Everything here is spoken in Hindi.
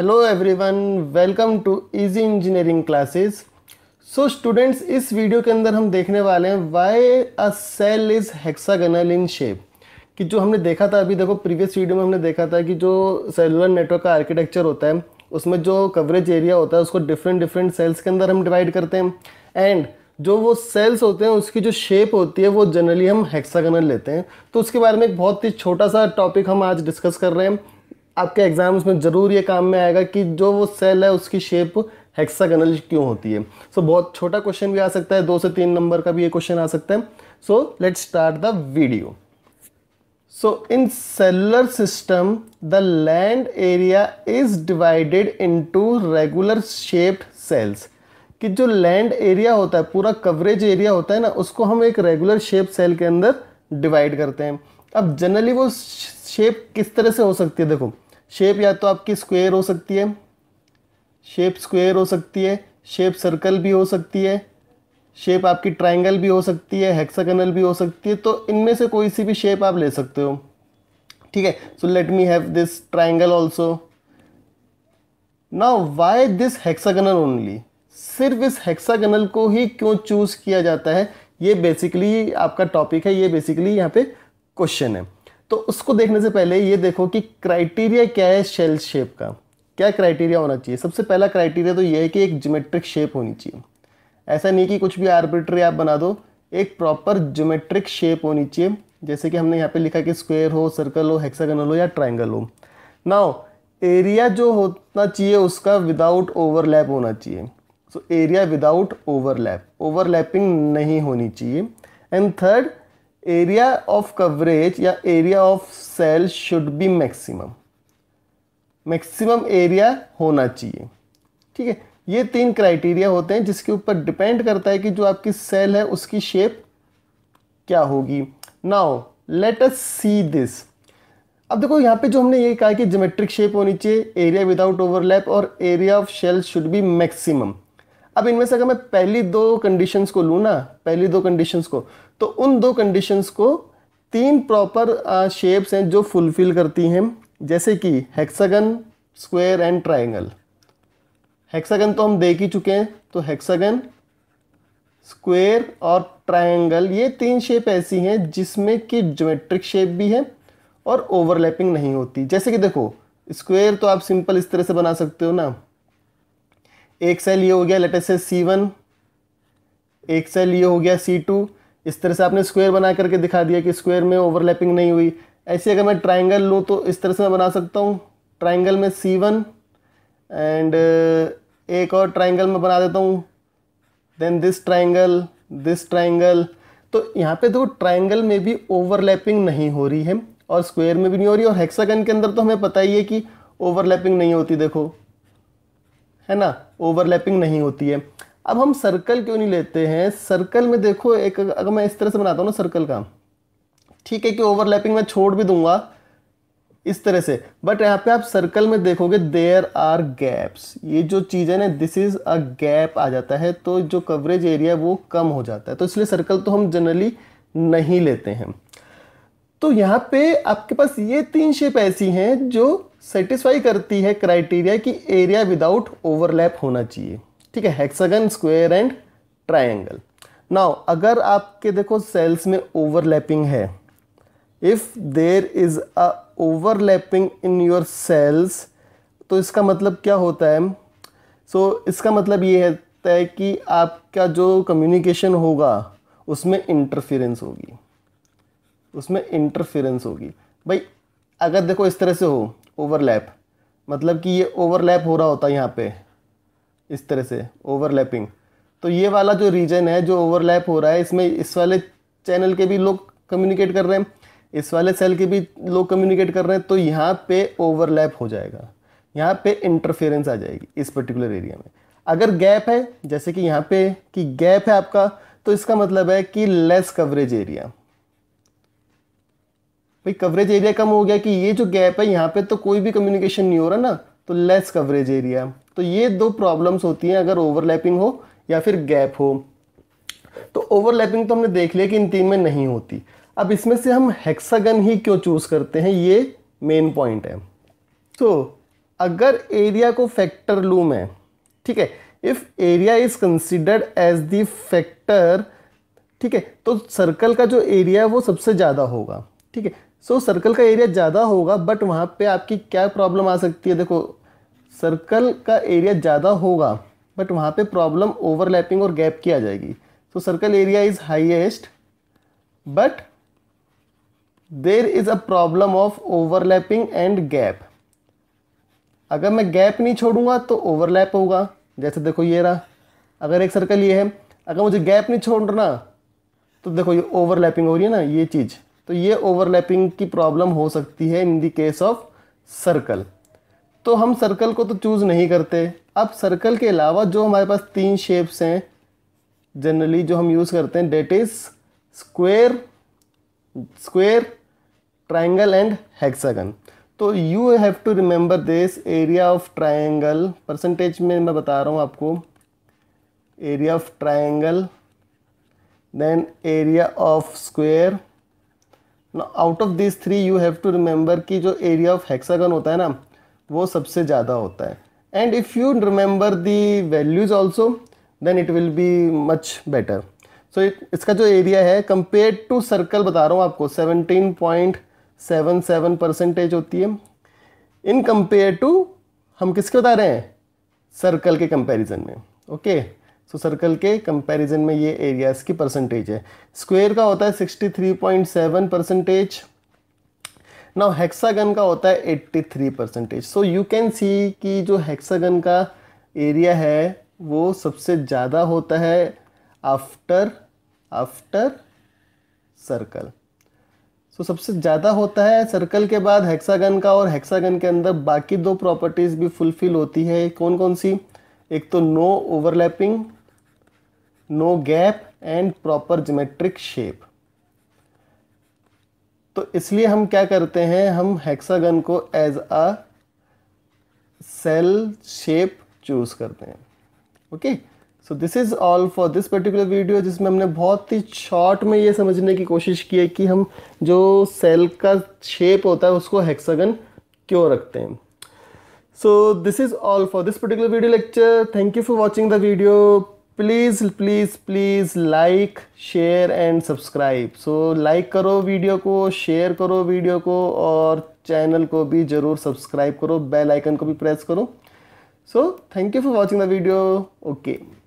hello everyone welcome to easy engineering classes so students इस वीडियो के अंदर हम देखने वाले हैं why a cell is hexagonal in shape कि जो हमने देखा था अभी देखो प्रीवियस वीडियो में हमने देखा था कि जो सेलुलर नेटवर्क का आर्किटेक्चर होता है उसमें जो कवरेज एरिया होता है उसको डिफरेंट डिफरेंट सेल्स के अंदर हम डिवाइड करते हैं एंड जो वो सेल्स होते हैं उसकी जो शेप होती है वो जनरली हम हेक्सागनल लेते हैं तो उसके बारे में एक बहुत ही छोटा सा टॉपिक हम आज डिस्कस कर रहे हैं आपके एग्जाम्स में ज़रूर ये काम में आएगा कि जो वो सेल है उसकी शेप हेक्सागनल क्यों होती है सो so, बहुत छोटा क्वेश्चन भी आ सकता है दो से तीन नंबर का भी ये क्वेश्चन आ सकता है so let's start the video in cellular system the land area is divided into regular shaped cells कि जो लैंड एरिया होता है पूरा कवरेज एरिया होता है ना उसको हम एक रेगुलर शेप सेल के अंदर डिवाइड करते हैं अब जनरली वो शेप किस तरह से हो सकती है देखो शेप या तो आपकी स्क्वायर हो सकती है शेप स्क्वायर हो सकती है शेप सर्कल भी हो सकती है शेप आपकी ट्राइंगल भी हो सकती है हेक्सागनल भी हो सकती है तो इनमें से कोई सी भी शेप आप ले सकते हो ठीक है so let me have this triangle also now why this hexagonal only सिर्फ इस हेक्सागनल को ही क्यों चूज़ किया जाता है ये बेसिकली आपका टॉपिक है ये बेसिकली यहाँ पे क्वेश्चन है तो उसको देखने से पहले ये देखो कि क्राइटेरिया क्या है शेल शेप का क्या क्राइटेरिया होना चाहिए सबसे पहला क्राइटेरिया तो यह है कि एक ज्योमेट्रिक शेप होनी चाहिए ऐसा नहीं कि कुछ भी आर्बिट्री आप बना दो एक प्रॉपर ज्योमेट्रिक शेप होनी चाहिए जैसे कि हमने यहाँ पे लिखा कि स्क्वायर हो सर्कल हो हेक्सागनल हो या ट्राइंगल हो नाउ एरिया जो होना चाहिए उसका विदाउट ओवरलैप होना चाहिए so area without overlap overlapping नहीं होनी चाहिए and third area of coverage या area of cell should be maximum maximum area होना चाहिए ठीक है ये तीन क्राइटेरिया होते हैं जिसके ऊपर डिपेंड करता है कि जो आपकी सेल है उसकी शेप क्या होगी now let us see this अब देखो यहाँ पे जो हमने ये कहा कि जोमेट्रिक शेप होनी चाहिए एरिया विदाउट ओवरलैप और area of cell should be maximum अब इनमें से अगर मैं पहली दो कंडीशंस को लूँ ना पहली दो कंडीशंस को तो उन दो कंडीशंस को तीन प्रॉपर शेप्स हैं जो फुलफिल करती हैं जैसे कि hexagon square and triangle hexagon तो हम देख ही चुके हैं तो हेक्सागन स्क्वायर और ट्राइंगल ये तीन शेप ऐसी हैं जिसमें कि ज्योमेट्रिक शेप भी है और ओवरलैपिंग नहीं होती जैसे कि देखो स्क्वायर तो आप सिंपल इस तरह से बना सकते हो ना एक सेल ये हो गया लेटेस्ट से सी वन एक सेल ये हो गया सी टू इस तरह से आपने स्क्वायर बना करके दिखा दिया कि स्क्वायर में ओवरलैपिंग नहीं हुई ऐसे अगर मैं ट्राइंगल लूँ तो इस तरह से मैं बना सकता हूँ ट्राइंगल में सी वन एंड एक और ट्राइंगल में बना देता हूँ then this triangle this triangle तो यहाँ पे देखो ट्राइंगल में भी ओवरलैपिंग नहीं हो रही है और स्क्वायर में भी नहीं हो रही और हेक्सागन के अंदर तो हमें पता ही है कि ओवरलैपिंग नहीं होती देखो है ना ओवरलैपिंग नहीं होती है अब हम सर्कल क्यों नहीं लेते हैं सर्कल में देखो एक अगर मैं इस तरह से बनाता हूँ ना सर्कल का ठीक है कि ओवरलैपिंग मैं छोड़ भी दूंगा इस तरह से बट यहाँ पे आप सर्कल में देखोगे देयर आर गैप्स ये जो चीज़ है ना दिस इज़ अ गैप आ जाता है तो जो कवरेज एरिया है वो कम हो जाता है तो इसलिए सर्कल तो हम जनरली नहीं लेते हैं तो यहाँ पे आपके पास ये तीन शेप ऐसी हैं जो सेटिस्फाई करती है क्राइटेरिया कि एरिया विदाउट ओवरलैप होना चाहिए ठीक है hexagon square and triangle now अगर आपके देखो सेल्स में ओवरलैपिंग है if there is a overlapping in your cells तो इसका मतलब क्या होता है सो so, इसका मतलब ये है है कि आपका जो कम्युनिकेशन होगा उसमें इंटरफेरेंस होगी उसमें इंटरफेरेंस होगी भाई अगर देखो इस तरह से हो ओवरलैप मतलब कि ये ओवरलैप हो रहा होता है यहाँ पे इस तरह से ओवरलैपिंग तो ये वाला जो रीजन है जो ओवरलैप हो रहा है इसमें इस वाले चैनल के भी लोग कम्युनिकेट कर रहे हैं इस वाले सेल के भी लोग कम्युनिकेट कर रहे हैं तो यहाँ पे ओवरलैप हो जाएगा यहाँ पे इंटरफेरेंस आ जाएगी इस पर्टिकुलर एरिया में अगर गैप है जैसे कि यहाँ पे कि गैप है आपका तो इसका मतलब है कि लेस कवरेज एरिया भाई कवरेज एरिया कम हो गया कि ये जो गैप है यहाँ पे तो कोई भी कम्युनिकेशन नहीं हो रहा ना तो लेस कवरेज एरिया तो ये दो प्रॉब्लम्स होती हैं अगर ओवरलैपिंग हो या फिर गैप हो तो ओवरलैपिंग तो हमने देख लिया कि इन तीन में नहीं होती अब इसमें से हम हेक्सागन ही क्यों चूज़ करते हैं ये मेन पॉइंट है तो अगर एरिया को फैक्टर लूँ मैं ठीक है if area is considered as the factor ठीक है तो सर्कल का जो एरिया है वो सबसे ज़्यादा होगा ठीक है सो सर्कल का एरिया ज़्यादा होगा बट वहाँ पे आपकी क्या प्रॉब्लम आ सकती है देखो सर्कल का एरिया ज़्यादा होगा बट वहाँ पे प्रॉब्लम ओवरलैपिंग और गैप की आ जाएगी तो circle area is highest but there is a problem of overlapping and gap अगर मैं गैप नहीं छोड़ूंगा तो ओवरलैप होगा जैसे देखो ये रहा अगर एक सर्कल ये है अगर मुझे गैप नहीं छोड़ना तो देखो ये ओवरलैपिंग हो रही है ना ये चीज़ तो ये ओवरलैपिंग की प्रॉब्लम हो सकती है in the case of circle तो हम सर्कल को तो चूज़ नहीं करते अब सर्कल के अलावा जो हमारे पास तीन शेप्स हैं जनरली जो हम यूज़ करते हैं that is square square triangle and hexagon तो you have to remember this area of triangle percentage में मैं बता रहा हूँ आपको area of triangle then area of square out of this three you have to remember कि जो एरिया ऑफ हेक्सागन होता है ना वो सबसे ज़्यादा होता है and if you remember the values also then it will be much better so इसका जो एरिया है कंपेयर टू सर्कल बता रहा हूँ आपको seventeen point seven seven percentage होती है इन कंपेयर टू हम किसके बता रहे हैं सर्कल के कंपेरिजन में ओके सो सर्कल के कंपेरिजन में ये एरियाज़ की परसेंटेज है स्क्वेयर का होता है sixty three point seven percentage now hexagon का होता है eighty three percentage so you can see कि जो हेक्सागन का एरिया है वो सबसे ज़्यादा होता है आफ्टर आफ्टर सर्कल सो सबसे ज़्यादा होता है सर्कल के बाद हेक्सागन का और हेक्सागन के अंदर बाकी दो प्रॉपर्टीज़ भी फुलफिल होती है कौन कौन सी एक तो no overlapping no gap and proper geometric shape तो इसलिए हम क्या करते हैं हम हेक्सागन को as a cell shape choose करते हैं okay so this is all for this particular video जिसमें हमने बहुत ही शॉर्ट में ये समझने की कोशिश की है कि हम जो सेल का शेप होता है उसको हेक्सागन क्यों रखते हैं so this is all for this particular video lecture thank you for watching the video please please please like share and subscribe so like करो वीडियो को शेयर करो वीडियो को और चैनल को भी ज़रूर सब्सक्राइब करो बेल आइकन को भी प्रेस करो so thank you for watching the video okay